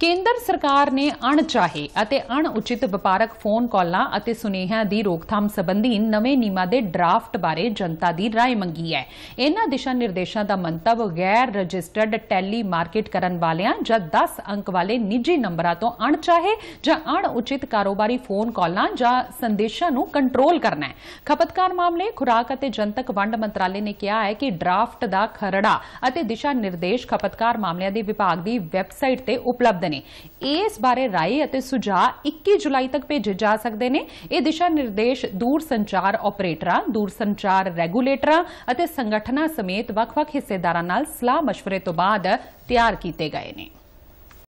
ਕੇਂਦਰ ਸਰਕਾਰ ਨੇ ਅਣਚਾਹੇ ਅਤੇ ਅਣਉਚਿਤ ਵਪਾਰਕ ਫੋਨ ਕਾਲਾਂ ਅਤੇ ਸੁਨੇਹਿਆਂ ਦੀ ਰੋਕਥਾਮ ਸੰਬੰਧੀ ਨਵੇਂ ਨਿਯਮਾਂ ਦੇ ਡਰਾਫਟ ਬਾਰੇ ਜਨਤਾ ਦੀ رائے ਮੰਗੀ ਹੈ ਇਹਨਾਂ ਦਿਸ਼ਾ ਨਿਰਦੇਸ਼ਾਂ ਦਾ ਮੰਤਵ ਗੈਰ ਰਜਿਸਟਰਡ ਟੈਲੀ ਮਾਰਕੀਟ ਕਰਨ ਵਾਲਿਆਂ ਜਾਂ 10 ਅੰਕ ਵਾਲੇ ਨਿੱਜੀ ਨੰਬਰਾਂ ਤੋਂ ਅਣਚਾਹੇ ਜਾਂ ਅਣਉਚਿਤ ਕਾਰੋਬਾਰੀ ਫੋਨ ਕਾਲਾਂ ਜਾਂ ਸੰਦੇਸ਼ਾਂ ਨੂੰ ਕੰਟਰੋਲ ਕਰਨਾ ਹੈ ਖਪਤਕਾਰ ਮਾਮਲੇ ਖੁਰਾਕ ਅਤੇ ਜਨਤਕ ਵੰਡ ਮੰਤਰਾਲੇ ਨੇ ਕਿਹਾ ਹੈ ਕਿ ਡਰਾਫਟ ਦਾ ਖਰੜਾ ਅਤੇ ਦਿਸ਼ਾ ਨਿਰਦੇਸ਼ ਖਪਤਕਾਰ ਮਾਮਲਿਆਂ ਦੇ ਵਿਭਾਗ ਦੀ ਵੈਬਸਾਈਟ ਤੇ ਉਪਲਬਧ ਬਣੇ ਇਸ ਬਾਰੇ رائے ਅਤੇ ਸੁਝਾਅ 21 ਜੁਲਾਈ ਤੱਕ ਭੇਜੇ ਜਾ ਸਕਦੇ ਨੇ ਇਹ ਦਿਸ਼ਾ ਨਿਰਦੇਸ਼ ਦੂਰ ਸੰਚਾਰ ਆਪਰੇਟਰਾਂ ਦੂਰ ਸੰਚਾਰ ਰੈਗੂਲੇਟਰਾਂ ਅਤੇ ਸੰਗਠਨਾਂ ਸਮੇਤ ਵੱਖ-ਵੱਖ ਹਿੱਸੇਦਾਰਾਂ ਨਾਲ ਸਲਾਹ مشਵਰੇ ਤੋਂ ਬਾਅਦ ਤਿਆਰ ਕੀਤੇ ਗਏ ਨੇ